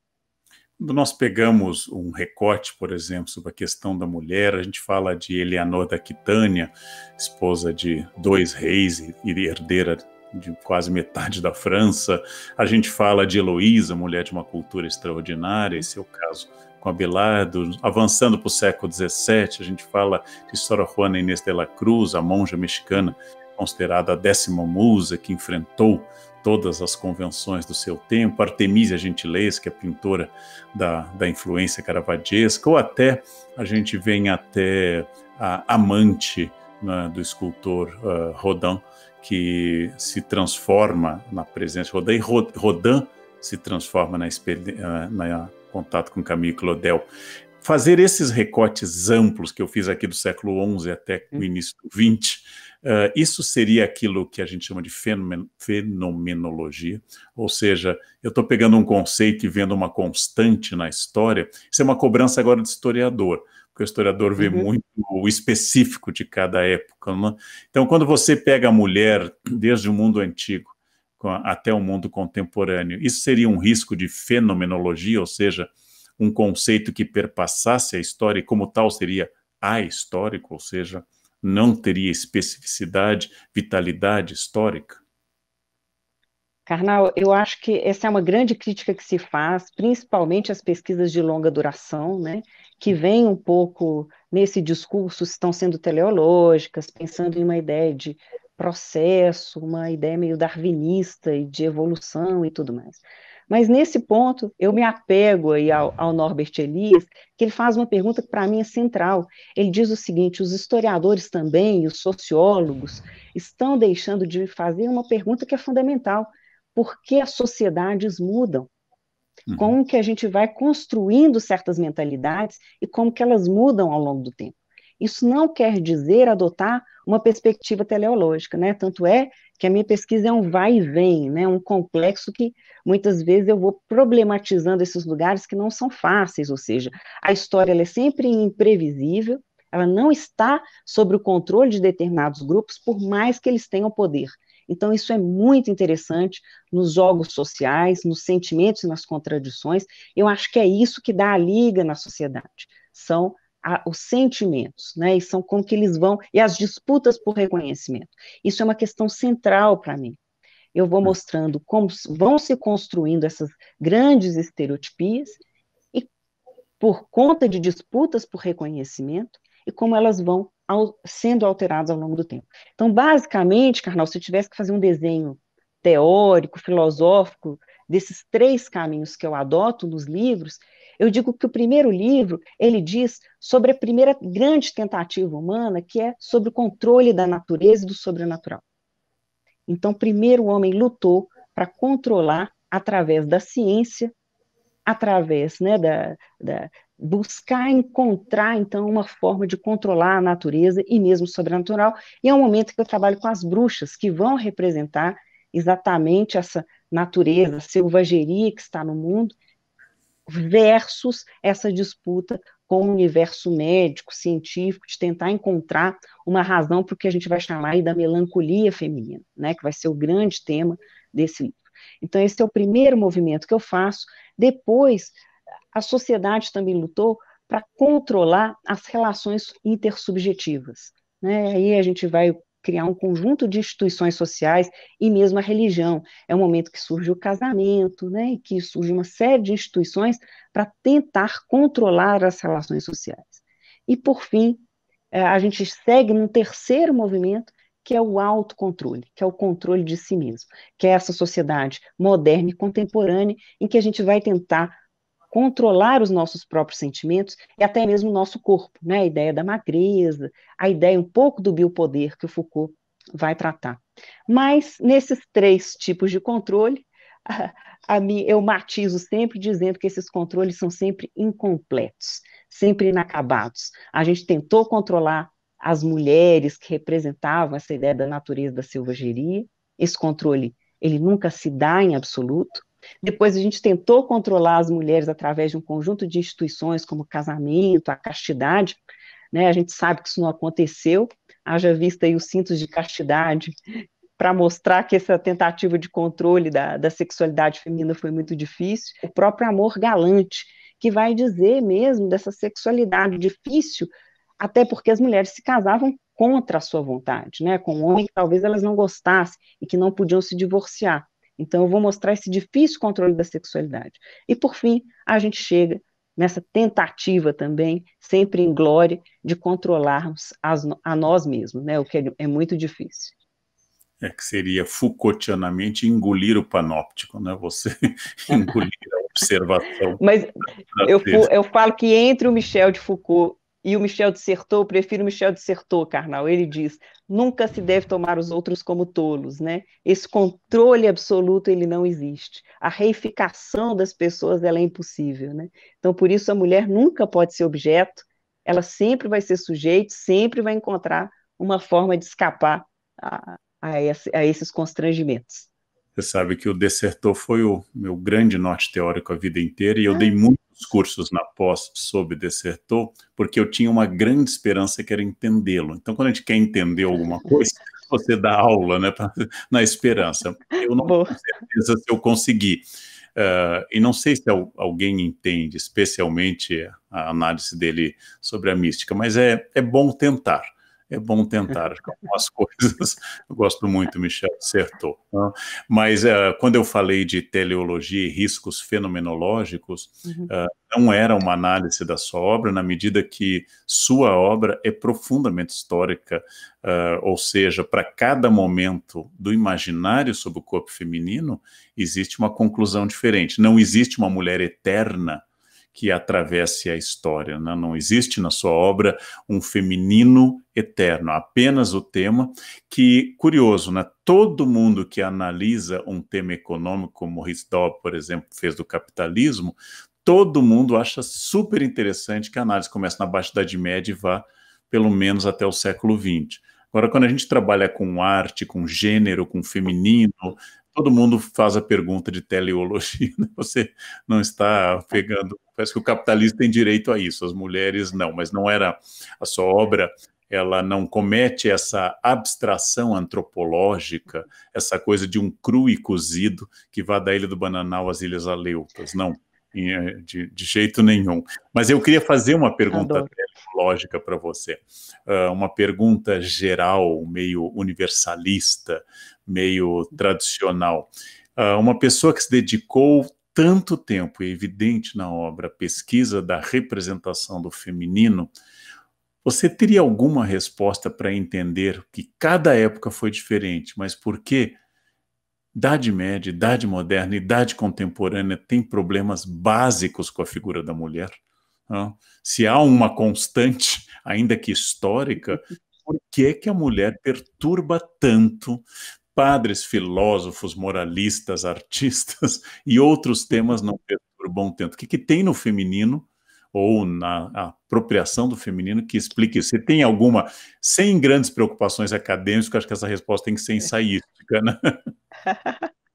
Quando nós pegamos um recorte, por exemplo, sobre a questão da mulher, a gente fala de Eleanor da Quitânia, esposa de dois reis e herdeira de quase metade da França. A gente fala de Heloísa, mulher de uma cultura extraordinária, esse é o caso com Abelardo. Avançando para o século XVII, a gente fala de Sora Juana Inês de la Cruz, a monja mexicana considerada a décima musa que enfrentou todas as convenções do seu tempo, Artemisia Gentileschi, que é pintora da, da influência caravagesca, ou até a gente vem até a amante né, do escultor uh, Rodin, que se transforma na presença de Rodin, e Rodin se transforma na, eh, na contato com Camille Claudel. Fazer esses recortes amplos que eu fiz aqui do século XI até o início do XX, Uh, isso seria aquilo que a gente chama de fenomen fenomenologia, ou seja, eu estou pegando um conceito e vendo uma constante na história. Isso é uma cobrança agora de historiador, porque o historiador vê uhum. muito o específico de cada época. Né? Então, quando você pega a mulher desde o mundo antigo até o mundo contemporâneo, isso seria um risco de fenomenologia, ou seja, um conceito que perpassasse a história e, como tal, seria ahistórico, ou seja, não teria especificidade, vitalidade histórica? Carnal, eu acho que essa é uma grande crítica que se faz, principalmente às pesquisas de longa duração, né, que vem um pouco nesse discurso, estão sendo teleológicas, pensando em uma ideia de processo, uma ideia meio darwinista e de evolução e tudo mais. Mas nesse ponto, eu me apego aí ao, ao Norbert Elias, que ele faz uma pergunta que para mim é central. Ele diz o seguinte: os historiadores também, os sociólogos, estão deixando de fazer uma pergunta que é fundamental: por que as sociedades mudam? Uhum. Como que a gente vai construindo certas mentalidades e como que elas mudam ao longo do tempo? Isso não quer dizer adotar uma perspectiva teleológica, né? Tanto é que a minha pesquisa é um vai e vem, né? Um complexo que muitas vezes eu vou problematizando esses lugares que não são fáceis, ou seja, a história é sempre imprevisível, ela não está sob o controle de determinados grupos, por mais que eles tenham poder. Então, isso é muito interessante nos jogos sociais, nos sentimentos e nas contradições. Eu acho que é isso que dá a liga na sociedade. São a, os sentimentos, né? E são como que eles vão e as disputas por reconhecimento. Isso é uma questão central para mim. Eu vou hum. mostrando como vão se construindo essas grandes estereotipias e por conta de disputas por reconhecimento e como elas vão ao, sendo alteradas ao longo do tempo. Então, basicamente, Carnal, se eu tivesse que fazer um desenho teórico, filosófico desses três caminhos que eu adoto nos livros, eu digo que o primeiro livro, ele diz sobre a primeira grande tentativa humana, que é sobre o controle da natureza e do sobrenatural. Então, primeiro o homem lutou para controlar através da ciência, através né, da, da buscar encontrar então uma forma de controlar a natureza e mesmo sobrenatural. E é um momento que eu trabalho com as bruxas que vão representar exatamente essa natureza, selvageria que está no mundo versus essa disputa com o universo médico, científico, de tentar encontrar uma razão para o que a gente vai chamar aí da melancolia feminina, né, que vai ser o grande tema desse livro. Então, esse é o primeiro movimento que eu faço. Depois, a sociedade também lutou para controlar as relações intersubjetivas. Né? Aí a gente vai criar um conjunto de instituições sociais e mesmo a religião. É um momento que surge o casamento, né, e que surge uma série de instituições para tentar controlar as relações sociais. E, por fim, eh, a gente segue num terceiro movimento, que é o autocontrole, que é o controle de si mesmo, que é essa sociedade moderna e contemporânea em que a gente vai tentar controlar os nossos próprios sentimentos e até mesmo o nosso corpo, né? A ideia da magreza, a ideia um pouco do biopoder que o Foucault vai tratar. Mas nesses três tipos de controle, a, a mim, eu matizo sempre dizendo que esses controles são sempre incompletos, sempre inacabados. A gente tentou controlar as mulheres que representavam essa ideia da natureza da selvageria, esse controle ele nunca se dá em absoluto, depois a gente tentou controlar as mulheres através de um conjunto de instituições, como o casamento, a castidade, né? A gente sabe que isso não aconteceu, haja vista aí os cintos de castidade para mostrar que essa tentativa de controle da, da sexualidade feminina foi muito difícil. O próprio amor galante, que vai dizer mesmo dessa sexualidade difícil, até porque as mulheres se casavam contra a sua vontade, né? Com um homem que talvez elas não gostassem e que não podiam se divorciar. Então, eu vou mostrar esse difícil controle da sexualidade. E, por fim, a gente chega nessa tentativa também, sempre em glória, de controlarmos as, a nós mesmos, né? o que é, é muito difícil. É que seria Foucaultianamente engolir o panóptico, né? Você engolir a observação. Mas eu, eu falo que entre o Michel de Foucault e o Michel dissertou, prefiro o Michel dissertou, Carnal. Ele diz: nunca se deve tomar os outros como tolos, né? Esse controle absoluto ele não existe. A reificação das pessoas ela é impossível, né? Então por isso a mulher nunca pode ser objeto. Ela sempre vai ser sujeito, sempre vai encontrar uma forma de escapar a, a, a esses constrangimentos. Você sabe que o Dessertor foi o meu grande norte teórico a vida inteira, e eu dei ah. muito cursos na pós sobre Dessertou, porque eu tinha uma grande esperança que era entendê-lo. Então, quando a gente quer entender alguma coisa, você dá aula né, pra, na esperança. Eu não Boa. tenho certeza se eu consegui. Uh, e não sei se alguém entende especialmente a análise dele sobre a mística, mas é, é bom tentar é bom tentar algumas coisas. Eu gosto muito, Michel acertou. Tá? Mas uh, quando eu falei de teleologia e riscos fenomenológicos, uhum. uh, não era uma análise da sua obra, na medida que sua obra é profundamente histórica, uh, ou seja, para cada momento do imaginário sobre o corpo feminino, existe uma conclusão diferente. Não existe uma mulher eterna que atravesse a história. Né? Não existe na sua obra um feminino eterno, apenas o tema, que, curioso, né? todo mundo que analisa um tema econômico, como Maurice por exemplo, fez do capitalismo, todo mundo acha super interessante que a análise comece na Baixa Idade Média e vá pelo menos até o século XX. Agora, quando a gente trabalha com arte, com gênero, com feminino, todo mundo faz a pergunta de teleologia, né? você não está pegando. Parece que o capitalista tem direito a isso, as mulheres não, mas não era a sua obra. Ela não comete essa abstração antropológica, essa coisa de um cru e cozido que vá da Ilha do Bananal às Ilhas Aleutas, não, eh, de, de jeito nenhum. Mas eu queria fazer uma pergunta teleológica para você, uma pergunta geral, meio universalista, meio tradicional. Uh, uma pessoa que se dedicou tanto tempo, e é evidente na obra, pesquisa da representação do feminino, você teria alguma resposta para entender que cada época foi diferente, mas por que Idade Média, Idade Moderna, Idade Contemporânea tem problemas básicos com a figura da mulher? Se há uma constante, ainda que histórica, por que, que a mulher perturba tanto Padres, filósofos, moralistas, artistas e outros temas não perturbam tanto. O que, que tem no feminino ou na apropriação do feminino que explique isso. Você tem alguma, sem grandes preocupações acadêmicas, acho que essa resposta tem que ser é. ensaística, né?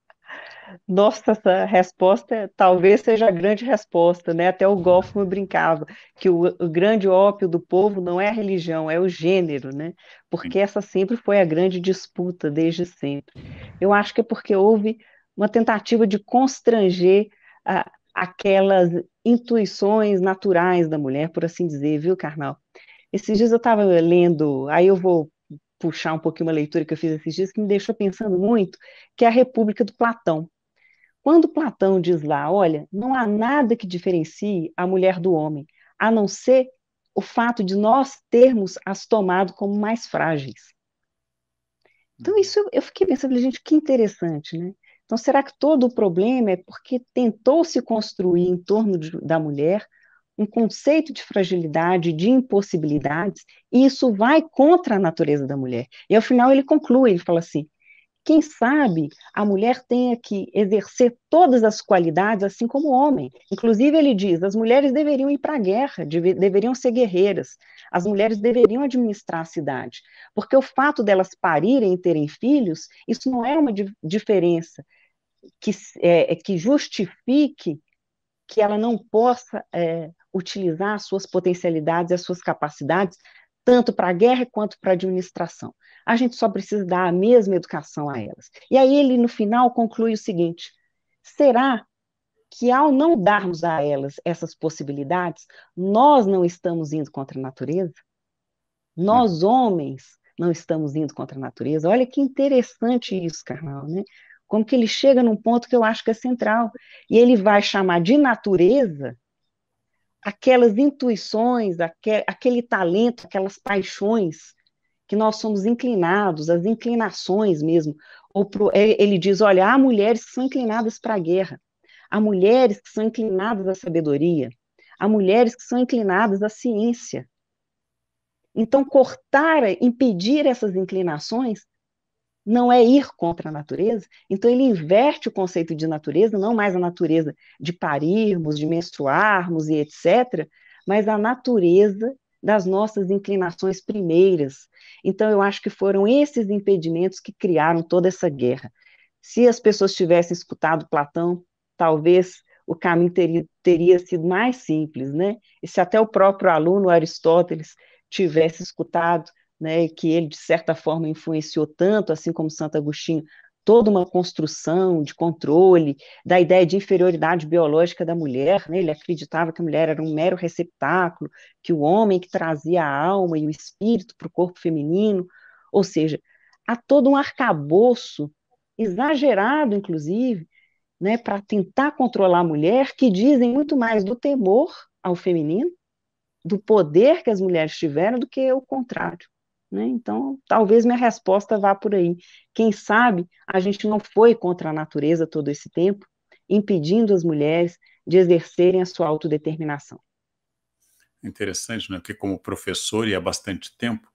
Nossa, essa resposta talvez seja a grande resposta, né? Até o Goffman brincava que o, o grande ópio do povo não é a religião, é o gênero, né? Porque essa sempre foi a grande disputa desde sempre. Eu acho que é porque houve uma tentativa de constranger a, aquelas intuições naturais da mulher, por assim dizer, viu, Carnal? Esses dias eu estava lendo, aí eu vou puxar um pouquinho uma leitura que eu fiz esses dias que me deixou pensando muito, que é a República do Platão. Quando Platão diz lá, olha, não há nada que diferencie a mulher do homem, a não ser o fato de nós termos as tomado como mais frágeis. Então, uhum. isso eu fiquei pensando, gente, que interessante, né? Então, será que todo o problema é porque tentou se construir em torno de, da mulher um conceito de fragilidade, de impossibilidades, e isso vai contra a natureza da mulher? E ao final ele conclui, ele fala assim: quem sabe a mulher tenha que exercer todas as qualidades, assim como o homem. Inclusive, ele diz: as mulheres deveriam ir para a guerra, deveriam ser guerreiras, as mulheres deveriam administrar a cidade. Porque o fato delas parirem e terem filhos, isso não é uma diferença que, é, é, que justifique que ela não possa é, utilizar as suas potencialidades e as suas capacidades tanto para a guerra quanto para a administração. A gente só precisa dar a mesma educação a elas. E aí ele, no final, conclui o seguinte: será que ao não darmos a elas essas possibilidades, nós não estamos indo contra a natureza? Nós, homens, não estamos indo contra a natureza? Olha que interessante isso, Carnal, né? Como que ele chega num ponto que eu acho que é central. E ele vai chamar de natureza aquelas intuições, aquele, talento, aquelas paixões que nós somos inclinados, as inclinações mesmo. Ou pro, é, ele diz: olha, há mulheres que são inclinadas para a guerra, há mulheres que são inclinadas à sabedoria, há mulheres que são inclinadas à ciência. Então, cortar, impedir essas inclinações não é ir contra a natureza, então ele inverte o conceito de natureza, não mais a natureza de parirmos, de menstruarmos e etc., mas a natureza das nossas inclinações primeiras. Então eu acho que foram esses impedimentos que criaram toda essa guerra. Se as pessoas tivessem escutado Platão, talvez o caminho teria, teria sido mais simples, né? E se até o próprio aluno Aristóteles tivesse escutado né, que ele, de certa forma, influenciou tanto, assim como Santo Agostinho, toda uma construção de controle da ideia de inferioridade biológica da mulher. Né? Ele acreditava que a mulher era um mero receptáculo, que o homem que trazia a alma e o espírito para o corpo feminino. Ou seja, há todo um arcabouço exagerado, inclusive, né, para tentar controlar a mulher, que dizem muito mais do temor ao feminino, do poder que as mulheres tiveram, do que o contrário. Né? Então, talvez minha resposta vá por aí. Quem sabe a gente não foi contra a natureza todo esse tempo, impedindo as mulheres de exercerem a sua autodeterminação. Interessante, né? Porque como professor e há bastante tempo,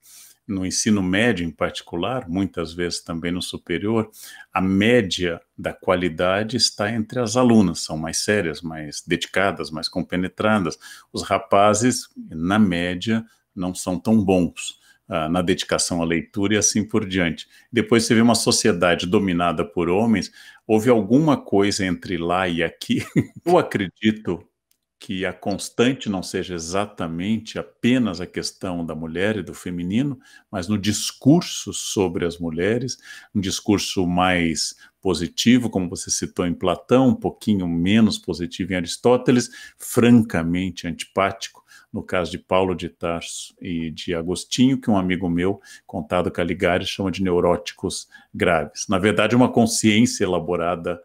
no ensino médio em particular, muitas vezes também no superior, a média da qualidade está entre as alunas, são mais sérias, mais dedicadas, mais compenetradas. Os rapazes, na média, não são tão bons. Ah, na dedicação à leitura e assim por diante. Depois você vê uma sociedade dominada por homens, houve alguma coisa entre lá e aqui. Eu acredito que a constante não seja exatamente apenas a questão da mulher e do feminino, mas no discurso sobre as mulheres, um discurso mais positivo, como você citou em Platão, um pouquinho menos positivo em Aristóteles, francamente antipático no caso de Paulo de Tarso e de Agostinho, que um amigo meu, contado Caligari, chama de neuróticos graves. Na verdade, uma consciência elaborada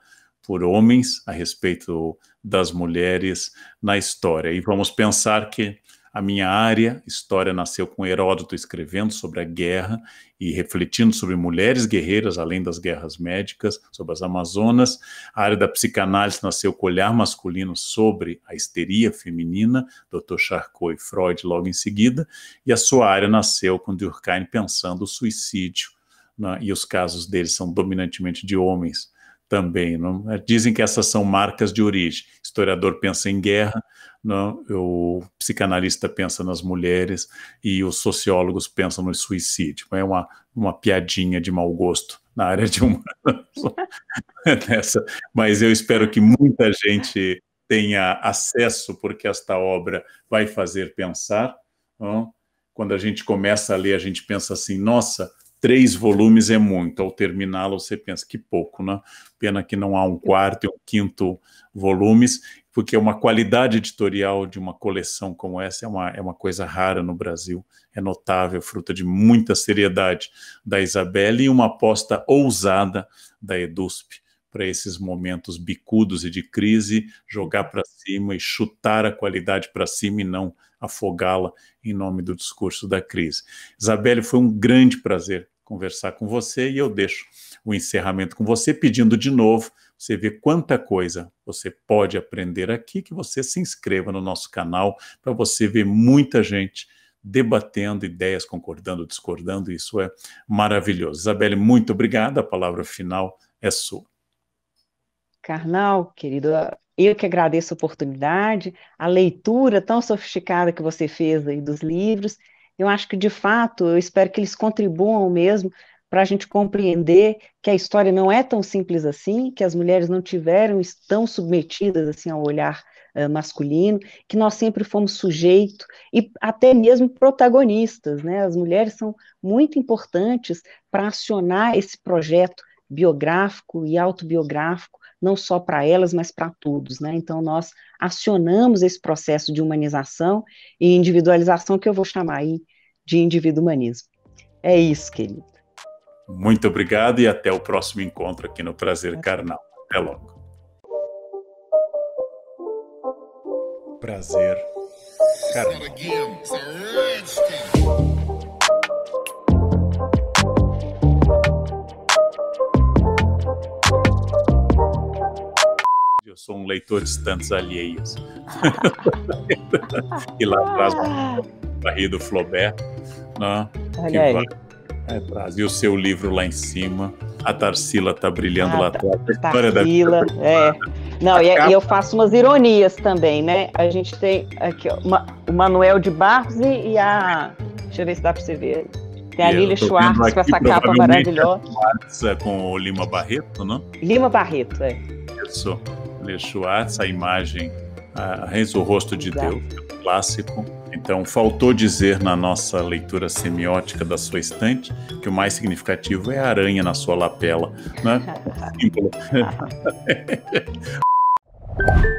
por homens a respeito das mulheres na história. E vamos pensar que a minha área, história, nasceu com Heródoto escrevendo sobre a guerra e refletindo sobre mulheres guerreiras, além das guerras médicas, sobre as Amazonas. A área da psicanálise nasceu com o olhar masculino sobre a histeria feminina, Dr. Charcot e Freud logo em seguida. E a sua área nasceu com Durkheim pensando o suicídio, né? e os casos dele são dominantemente de homens também. Não? É, dizem que essas são marcas de origem. O historiador pensa em guerra, não? o psicanalista pensa nas mulheres e os sociólogos pensam no suicídio. É uma, uma piadinha de mau gosto na área de humanas. Mas eu espero que muita gente tenha acesso, porque esta obra vai fazer pensar. Não? Quando a gente começa a ler, a gente pensa assim: nossa, três volumes é muito. Ao terminá-lo, você pensa que pouco, né? Pena que não há um quarto e um quinto volumes, porque uma qualidade editorial de uma coleção como essa é uma, é uma coisa rara no Brasil. É notável, fruto de muita seriedade da Isabelle e uma aposta ousada da EDUSP para esses momentos bicudos e de crise, jogar para cima e chutar a qualidade para cima e não afogá-la em nome do discurso da crise. Isabelle, foi um grande prazer conversar com você e eu deixo o encerramento com você, pedindo de novo você vê quanta coisa você pode aprender aqui, que você se inscreva no nosso canal para você ver muita gente debatendo ideias, concordando, discordando, isso é maravilhoso. Isabelle, muito obrigado, a palavra final é sua. Carnal, querido, eu que agradeço a oportunidade, a leitura tão sofisticada que você fez aí dos livros eu acho que, de fato, eu espero que eles contribuam mesmo para a gente compreender que a história não é tão simples assim, que as mulheres não tiveram tão submetidas assim ao olhar uh, masculino, que nós sempre fomos sujeito e até mesmo protagonistas, né? As mulheres são muito importantes para acionar esse projeto biográfico e autobiográfico não só para elas, mas para todos, né? Então nós acionamos esse processo de humanização e individualização que eu vou chamar aí de humanismo. É isso, querido. Muito obrigado e até o próximo encontro aqui no Prazer Carnal. Até logo. Prazer Carnal. eu sou um leitor de estantes alheios. e lá atrás. para rir do Flaubert, né? É, traz. E o seu livro lá em cima. A Tarsila tá brilhando ah, lá tá. atrás. Tá, Tarsila, da... é. Não, e, é, e, eu faço umas ironias também, né? A gente tem aqui ó, uma, o Manuel de Barros e a. Deixa eu ver se dá para você ver. Tem a Lili Schwartz com essa capa maravilhosa. É com o Lima Barreto, não? Lima Barreto, é. Isso. Lili Schwartz, a imagem, a, o rosto de Exato. Deus, é clássico. Então, faltou dizer na nossa leitura semiótica da sua estante que o mais significativo é a aranha na sua lapela, né?